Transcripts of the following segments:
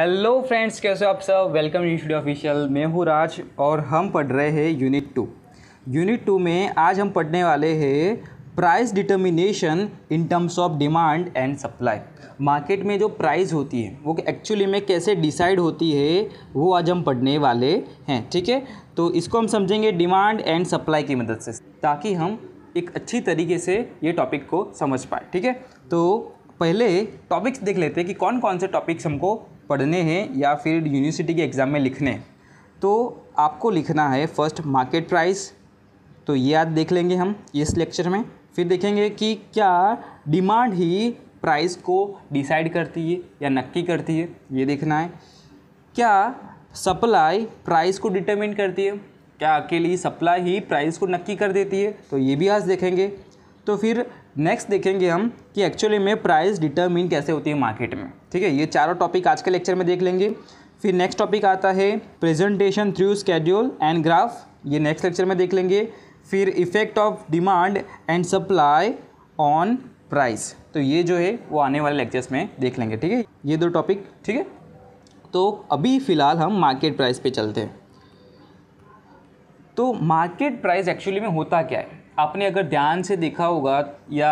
hello friends कैसे हो आप सब वेलकम यू स्टूडियो ऑफिशियल मैं हूँ राज और हम पढ़ रहे हैं यूनिट टू यूनिट टू में आज हम पढ़ने वाले हैं price determination in terms of demand and supply market में जो प्राइस होती है वो एक्चुअली में कैसे डिसाइड होती है वो आज हम पढ़ने वाले हैं ठीक है तो इसको हम समझेंगे डिमांड एंड सप्लाई की मदद से ताकि हम एक अच्छी तरीके से ये टॉपिक को समझ पाए ठीक है तो पहले टॉपिक्स देख लेते हैं कि कौन कौन से टॉपिक्स हमको पढ़ने हैं या फिर यूनिवर्सिटी के एग्ज़ाम में लिखने हैं तो आपको लिखना है फर्स्ट मार्केट प्राइस तो ये आज देख लेंगे हम इस लेक्चर में फिर देखेंगे कि क्या डिमांड ही प्राइस को डिसाइड करती है या नक्की करती है ये देखना है क्या सप्लाई प्राइस को डिटरमिन करती है क्या अकेली सप्लाई ही प्राइस को नक्की कर देती है तो ये भी आज देखेंगे तो फिर नेक्स्ट देखेंगे हम कि एक्चुअली में प्राइस डिटर्मिन कैसे होती है मार्केट में ठीक है ये चारों टॉपिक आज के लेक्चर में देख लेंगे फिर नेक्स्ट टॉपिक आता है presentation through schedule and graph ये नेक्स्ट लेक्चर में देख लेंगे फिर effect of demand and supply on price तो ये जो है वो आने वाले लेक्चर्स में देख लेंगे ठीक है ये दो टॉपिक ठीक है तो अभी फ़िलहाल हम मार्केट प्राइस पे चलते हैं तो मार्केट प्राइस एक्चुअली में होता क्या है आपने अगर ध्यान से देखा होगा या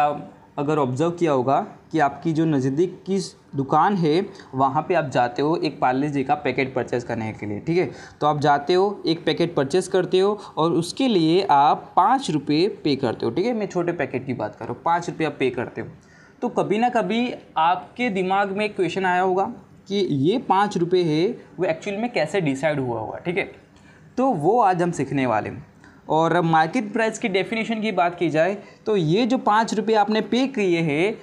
अगर ऑब्ज़र्व किया होगा कि आपकी जो नज़दीक की दुकान है वहाँ पे आप जाते हो एक पार्ले जी का पैकेट परचेस करने के लिए ठीक है तो आप जाते हो एक पैकेट परचेस करते हो और उसके लिए आप पाँच रुपये पे करते हो ठीक है मैं छोटे पैकेट की बात कर रहा हूँ पाँच रुपये आप पे करते हो तो कभी ना कभी आपके दिमाग में एक क्वेश्चन आया होगा कि ये पाँच रुपये है वो एक्चुअल में कैसे डिसाइड हुआ होगा ठीक है तो वो आज हम सीखने वाले हैं और मार्केट प्राइस की डेफिनेशन की बात की जाए तो ये जो पाँच रुपये आपने पे किए हैं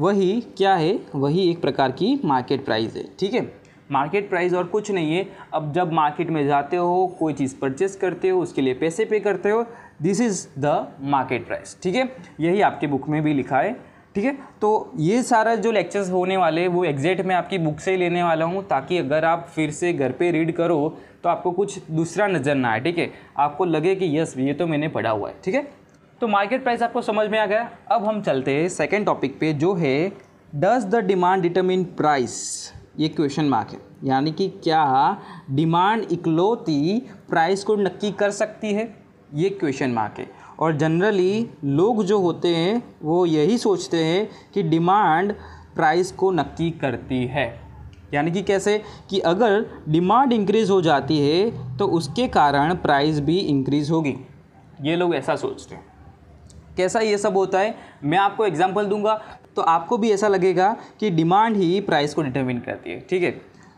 वही क्या है वही एक प्रकार की मार्केट प्राइस है ठीक है मार्केट प्राइस और कुछ नहीं है अब जब मार्केट में जाते हो कोई चीज़ परचेस करते हो उसके लिए पैसे पे करते हो this is the market price ठीक है यही आपके बुक में भी लिखा है ठीक है तो ये सारा जो लेक्चर्स होने वाले वो एग्जैक्ट मैं आपकी बुक से ही लेने वाला हूँ ताकि अगर आप फिर से घर पे रीड करो तो आपको कुछ दूसरा नज़र ना आए ठीक है आपको लगे कि यस ये तो मैंने पढ़ा हुआ है ठीक है तो मार्केट प्राइस आपको समझ में आ गया अब हम चलते हैं सेकेंड टॉपिक पे जो है does the demand determine price ये क्वेश्चन मार्क है यानी कि क्या डिमांड इकलौती प्राइस को नक्की कर सकती है ये क्वेश्चन मार्क है और जनरली लोग जो होते हैं वो यही सोचते हैं कि डिमांड प्राइस को नक्की करती है यानी कि कैसे कि अगर डिमांड इंक्रीज़ हो जाती है तो उसके कारण प्राइस भी इंक्रीज़ होगी ये लोग ऐसा सोचते हैं कैसा ये सब होता है मैं आपको एग्जांपल दूंगा तो आपको भी ऐसा लगेगा कि डिमांड ही प्राइस को डिटरमिन करती है ठीक है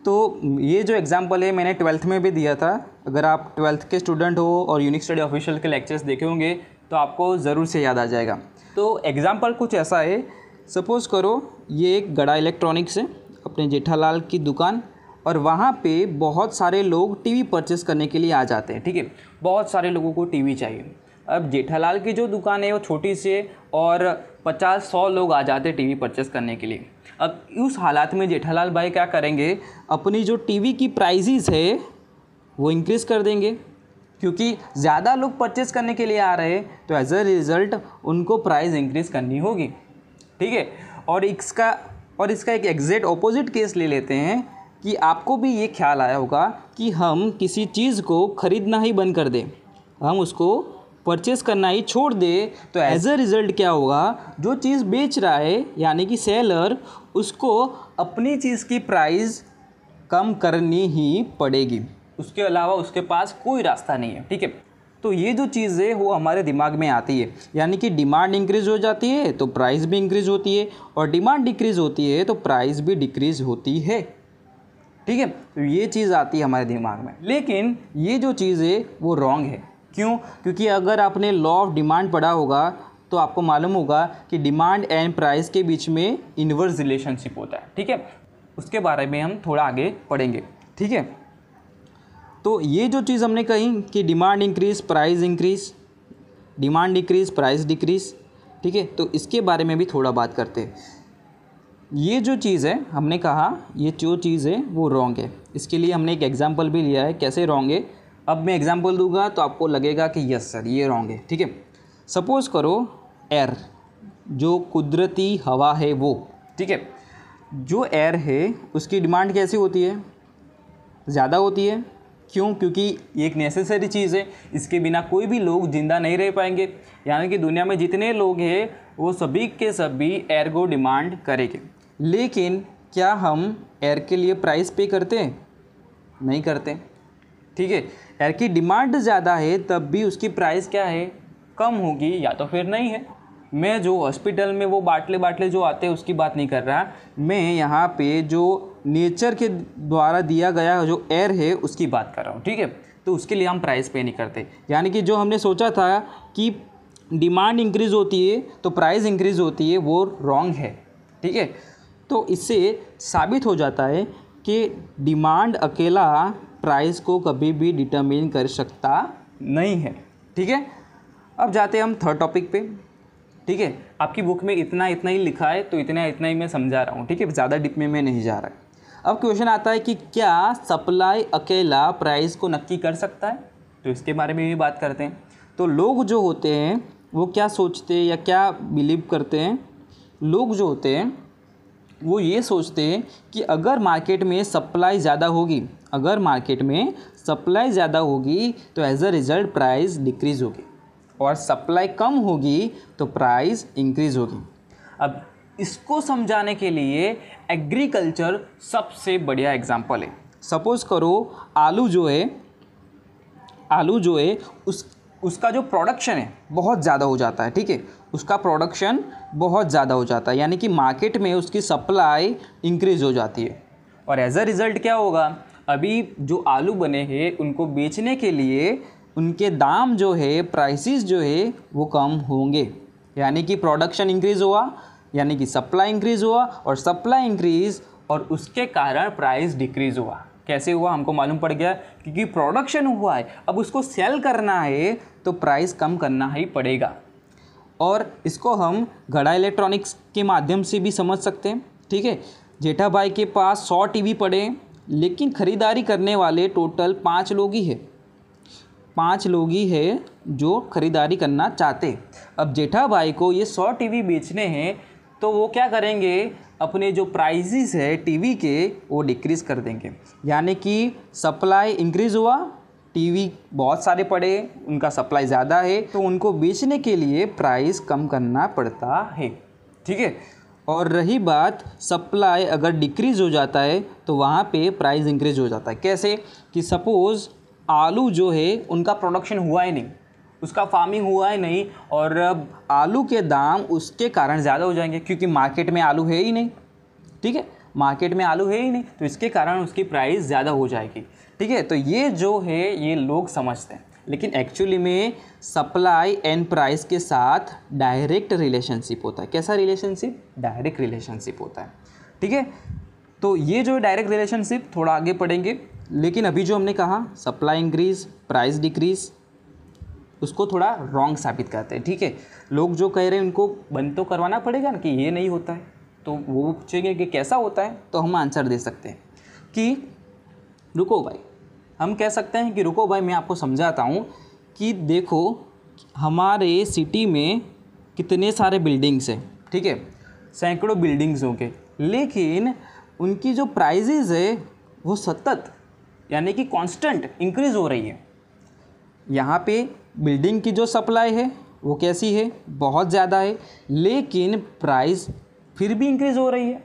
तो ये जो एग्ज़ाम्पल है मैंने ट्वेल्थ में भी दिया था अगर आप ट्वेल्थ के स्टूडेंट हो और यूनिक स्टडी ऑफिशियल के लेक्चर्स देखे होंगे तो आपको ज़रूर से याद आ जाएगा तो एग्ज़ाम्पल कुछ ऐसा है सपोज़ करो ये एक गड़ा इलेक्ट्रॉनिक्स है अपने जेठालाल की दुकान और वहाँ पे बहुत सारे लोग टीवी परचेस करने के लिए आ जाते हैं ठीक है बहुत सारे लोगों को टीवी चाहिए अब जेठालाल की जो दुकान है वो छोटी सी है और पचास सौ लोग आ जाते हैं टीवी परचेस करने के लिए अब उस हालात में जेठालाल भाई क्या करेंगे अपनी जो टीवी की प्राइजिज़ है वो इंक्रीज़ कर देंगे क्योंकि ज़्यादा लोग परचेज़ करने के लिए आ रहे हैं तो एज अ रिज़ल्ट उनको प्राइस इंक्रीज़ करनी होगी ठीक है और इसका और इसका एक एग्जैक्ट ऑपोजिट केस ले लेते हैं कि आपको भी ये ख्याल आया होगा कि हम किसी चीज़ को ख़रीदना ही बंद कर दें हम उसको परचेस करना ही छोड़ दे तो एज अ रिज़ल्ट क्या होगा जो चीज़ बेच रहा है यानी कि सेलर उसको अपनी चीज़ की प्राइस कम करनी ही पड़ेगी उसके अलावा उसके पास कोई रास्ता नहीं है ठीक है तो ये जो चीज़ है वो हमारे दिमाग में आती है यानी कि डिमांड इंक्रीज़ हो जाती है तो प्राइस भी इंक्रीज़ होती है और डिमांड डिक्रीज़ होती है तो प्राइस भी डिक्रीज़ होती है ठीक है तो ये चीज़ आती है हमारे दिमाग में लेकिन ये जो चीज़ है वो रॉन्ग है क्यों क्योंकि अगर आपने लॉ ऑफ डिमांड पढ़ा होगा तो आपको मालूम होगा कि डिमांड एंड प्राइस के बीच में इन्वर्स रिलेशनशिप होता है ठीक है उसके बारे में हम थोड़ा आगे पढ़ेंगे ठीक है तो ये जो चीज़ हमने कही कि demand increase price increase demand decrease price decrease ठीक है तो इसके बारे में भी थोड़ा बात करते हैं ये जो चीज़ है हमने कहा ये जो चीज़ है वो रॉन्ग है इसके लिए हमने एक एग्जाम्पल भी लिया है कैसे रॉन्ग है अब मैं एग्ज़ाम्पल दूंगा तो आपको लगेगा कि यस सर ये रॉन्ग है ठीक है सपोज़ करो एयर जो कुदरती हवा है वो ठीक है जो एयर है उसकी डिमांड कैसी होती है ज़्यादा होती है क्यों क्योंकि ये एक नेसेसरी चीज़ है इसके बिना कोई भी लोग ज़िंदा नहीं रह पाएंगे यानी कि दुनिया में जितने लोग हैं वो सभी के सभी एयर को डिमांड करेंगे लेकिन क्या हम एयर के लिए प्राइस पे करते हैं नहीं करते ठीक है यार की डिमांड ज़्यादा है तब भी उसकी प्राइस क्या है कम होगी या तो फिर नहीं है मैं जो हॉस्पिटल में वो बाटले बाटले जो आते हैं उसकी बात नहीं कर रहा मैं यहाँ पे जो नेचर के द्वारा दिया गया जो एयर है उसकी बात कर रहा हूँ ठीक है तो उसके लिए हम प्राइस पे नहीं करते यानी कि जो हमने सोचा था कि डिमांड इंक्रीज़ होती है तो प्राइस इंक्रीज़ होती है वो रॉन्ग है ठीक है तो इससे साबित हो जाता है कि डिमांड अकेला प्राइस को कभी भी डिटरमिन कर सकता नहीं है ठीक है अब जाते हैं हम थर्ड टॉपिक पे ठीक है आपकी बुक में इतना इतना ही लिखा है तो इतना इतना ही मैं समझा रहा हूँ ठीक है ज़्यादा डिप में मैं नहीं जा रहा है अब क्वेश्चन आता है कि क्या सप्लाई अकेला प्राइस को नक्की कर सकता है तो इसके बारे में भी बात करते हैं तो लोग जो होते हैं वो क्या सोचते हैं या क्या बिलीव करते हैं लोग जो होते हैं वो ये सोचते हैं कि अगर मार्केट में सप्लाई ज़्यादा होगी अगर मार्केट में सप्लाई ज़्यादा होगी तो as a result price decrease होगी और सप्लाई कम होगी तो प्राइस इंक्रीज़ होगी अब इसको समझाने के लिए एग्रीकल्चर सबसे बढ़िया एग्जाम्पल है सपोज़ करो आलू जो है आलू जो है उस उसका जो प्रोडक्शन है बहुत ज़्यादा हो जाता है ठीक है उसका प्रोडक्शन बहुत ज़्यादा हो जाता है यानी कि मार्केट में उसकी सप्लाई इंक्रीज़ हो जाती है और एज अ रिज़ल्ट क्या होगा अभी जो आलू बने हैं उनको बेचने के लिए उनके दाम जो है प्राइसेस जो है वो कम होंगे यानी कि प्रोडक्शन इंक्रीज़ हुआ यानी कि सप्लाई इंक्रीज़ हुआ और सप्लाई इंक्रीज़ और उसके कारण प्राइस डिक्रीज़ हुआ कैसे हुआ हमको मालूम पड़ गया क्योंकि प्रोडक्शन हुआ है अब उसको सेल करना है तो प्राइस कम करना ही पड़ेगा और इसको हम घड़ा इलेक्ट्रॉनिक्स के माध्यम से भी समझ सकते हैं ठीक है जेठा भाई के पास सौ टीवी पड़े लेकिन ख़रीदारी करने वाले टोटल पाँच लोग ही है पाँच लोग ही है जो ख़रीदारी करना चाहते अब जेठा भाई को ये सौ टीवी बेचने हैं तो वो क्या करेंगे अपने जो प्राइजिस है टीवी के वो डिक्रीज़ कर देंगे यानी कि सप्लाई इंक्रीज़ हुआ टीवी बहुत सारे पड़े उनका सप्लाई ज़्यादा है तो उनको बेचने के लिए प्राइस कम करना पड़ता है ठीक है और रही बात सप्लाई अगर डिक्रीज़ हो जाता है तो वहाँ पे प्राइस इंक्रीज हो जाता है कैसे कि सपोज़ आलू जो है उनका प्रोडक्शन हुआ ही नहीं उसका फार्मिंग हुआ ही नहीं और अब आलू के दाम उसके कारण ज़्यादा हो जाएंगे क्योंकि मार्केट में आलू है ही नहीं ठीक है मार्केट में आलू है ही नहीं तो इसके कारण उसकी प्राइस ज़्यादा हो जाएगी ठीक है तो ये जो है ये लोग समझते हैं लेकिन एक्चुअली में सप्लाई एंड प्राइस के साथ डायरेक्ट रिलेशनशिप होता है कैसा रिलेशनशिप डायरेक्ट रिलेशनशिप होता है ठीक है तो ये जो डायरेक्ट रिलेशनशिप थोड़ा आगे पढ़ेंगे लेकिन अभी जो हमने कहा सप्लाई इंक्रीज प्राइस डिक्रीज उसको थोड़ा रॉन्ग साबित करते हैं ठीक है लोग जो कह रहे हैं उनको बंद तो करवाना पड़ेगा ना कि ये नहीं होता है तो वो पूछेंगे कि कैसा होता है तो हम आंसर दे सकते हैं कि रुको भाई हम कह सकते हैं कि रुको भाई मैं आपको समझाता हूँ कि देखो हमारे सिटी में कितने सारे बिल्डिंग्स हैं ठीक है सैकड़ों बिल्डिंग्स होंगे लेकिन उनकी जो प्राइजेज़ है वो सतत यानी कि कांस्टेंट इंक्रीज हो रही है यहाँ पे बिल्डिंग की जो सप्लाई है वो कैसी है बहुत ज़्यादा है लेकिन प्राइस फिर भी इंक्रीज़ हो रही है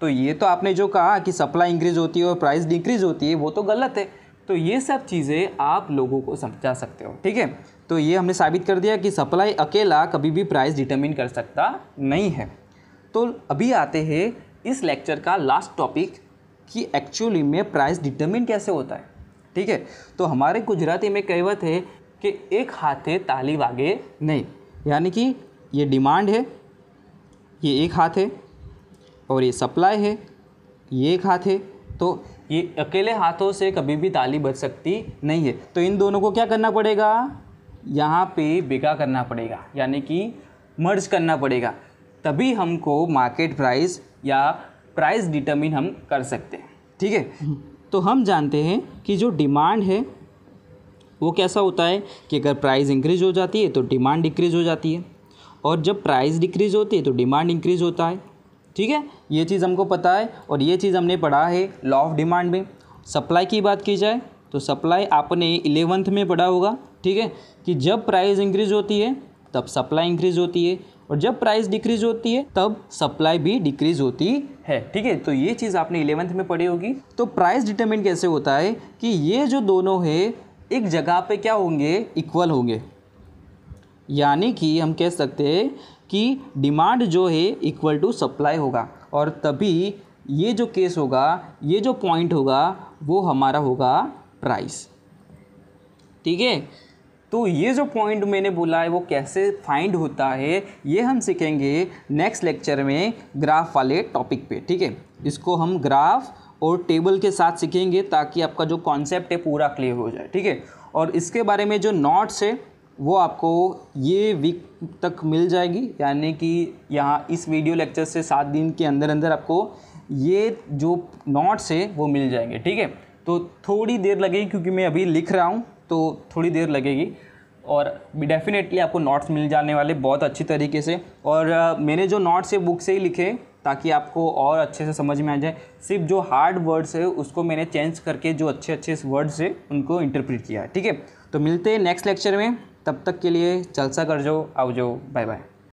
तो ये तो आपने जो कहा कि सप्लाई इंक्रीज होती है और प्राइस डिक्रीज होती है वो तो गलत है तो ये सब चीज़ें आप लोगों को समझा सकते हो ठीक है तो ये हमने साबित कर दिया कि सप्लाई अकेला कभी भी प्राइस डिटरमिन कर सकता नहीं है तो अभी आते हैं इस लेक्चर का लास्ट टॉपिक कि एक्चुअली में प्राइस डिटरमिन कैसे होता है ठीक है तो हमारे गुजराती में कहवत है कि एक हाथ है ताली वागे नहीं यानी कि ये डिमांड है ये एक हाथ है और ये सप्लाई है ये एक हाथ है तो ये अकेले हाथों से कभी भी ताली बच सकती नहीं है तो इन दोनों को क्या करना पड़ेगा यहाँ पे बिका करना पड़ेगा यानी कि मर्ज करना पड़ेगा तभी हमको मार्केट प्राइस या प्राइस डिटरमिन हम कर सकते हैं ठीक है तो हम जानते हैं कि जो डिमांड है वो कैसा होता है कि अगर प्राइस इंक्रीज हो जाती है तो डिमांड डिक्रीज हो जाती है और जब प्राइस डिक्रीज होती है तो डिमांड इंक्रीज होता है ठीक है ये चीज़ हमको पता है और ये चीज़ हमने पढ़ा है लॉ ऑफ डिमांड में सप्लाई की बात की जाए तो सप्लाई आपने इलेवंथ में पढ़ा होगा ठीक है कि जब प्राइस इंक्रीज होती है तब सप्लाई इंक्रीज होती है और जब प्राइस डिक्रीज होती है तब सप्लाई भी डिक्रीज होती है ठीक है तो ये चीज़ आपने इलेवंथ में पढ़ी होगी तो प्राइस डिटरमिन कैसे होता है कि ये जो दोनों है एक जगह पे क्या होंगे इक्वल होंगे यानी कि हम कह सकते हैं कि डिमांड जो है इक्वल टू सप्लाई होगा और तभी ये जो केस होगा ये जो पॉइंट होगा वो हमारा होगा प्राइस ठीक है तो ये जो पॉइंट मैंने बोला है वो कैसे फाइंड होता है ये हम सीखेंगे नेक्स्ट लेक्चर में ग्राफ वाले टॉपिक पे ठीक है इसको हम ग्राफ और टेबल के साथ सीखेंगे ताकि आपका जो कॉन्सेप्ट है पूरा क्लियर हो जाए ठीक है और इसके बारे में जो नोट्स है वो आपको ये वीक तक मिल जाएगी यानी कि यहाँ इस वीडियो लेक्चर से सात दिन के अंदर अंदर आपको ये जो नोट्स है वो मिल जाएंगे ठीक है तो थोड़ी देर लगेगी क्योंकि मैं अभी लिख रहा हूँ तो थोड़ी देर लगेगी और डेफिनेटली आपको नोट्स मिल जाने वाले बहुत अच्छी तरीके से और मैंने जो नोट्स है बुक से ही लिखे ताकि आपको और अच्छे से समझ में आ जाए सिर्फ जो हार्ड वर्ड्स है उसको मैंने चेंज करके जो अच्छे अच्छे वर्ड्स है उनको इंटरप्रिट किया है ठीक है तो मिलते हैं नेक्स्ट लेक्चर में तब तक के लिए जलसा कर जो आओ जाओ बाय बाय